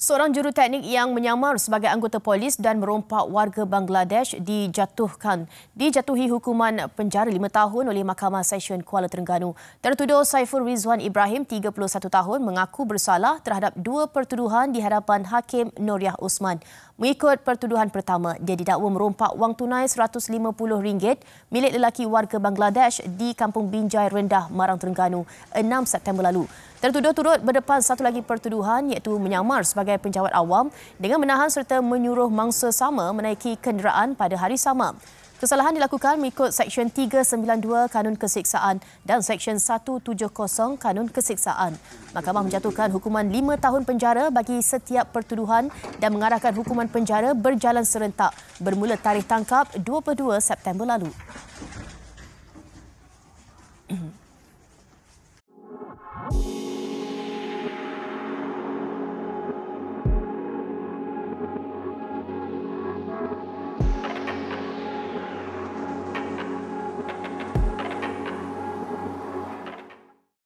Seorang juruteknik yang menyamar sebagai anggota polis dan merompak warga Bangladesh dijatuhkan dijatuhi hukuman penjara lima tahun oleh Mahkamah Session Kuala Terengganu. Tertuduh Saiful Rizwan Ibrahim 31 tahun mengaku bersalah terhadap dua pertuduhan di hadapan Hakim Noriah Usman. Mengikut pertuduhan pertama, dia didakwa merompak wang tunai RM150 milik lelaki warga Bangladesh di Kampung Binjai Rendah, Marang Terengganu 6 September lalu. Tertuduh turut berdepan satu lagi pertuduhan iaitu menyamar sebagai penjawat awam dengan menahan serta menyuruh mangsa sama menaiki kenderaan pada hari sama. Kesalahan dilakukan mengikut Seksyen 392 Kanun Kesiksaan dan Seksyen 170 Kanun Kesiksaan. Mahkamah menjatuhkan hukuman 5 tahun penjara bagi setiap pertuduhan dan mengarahkan hukuman penjara berjalan serentak bermula tarikh tangkap 22 September lalu.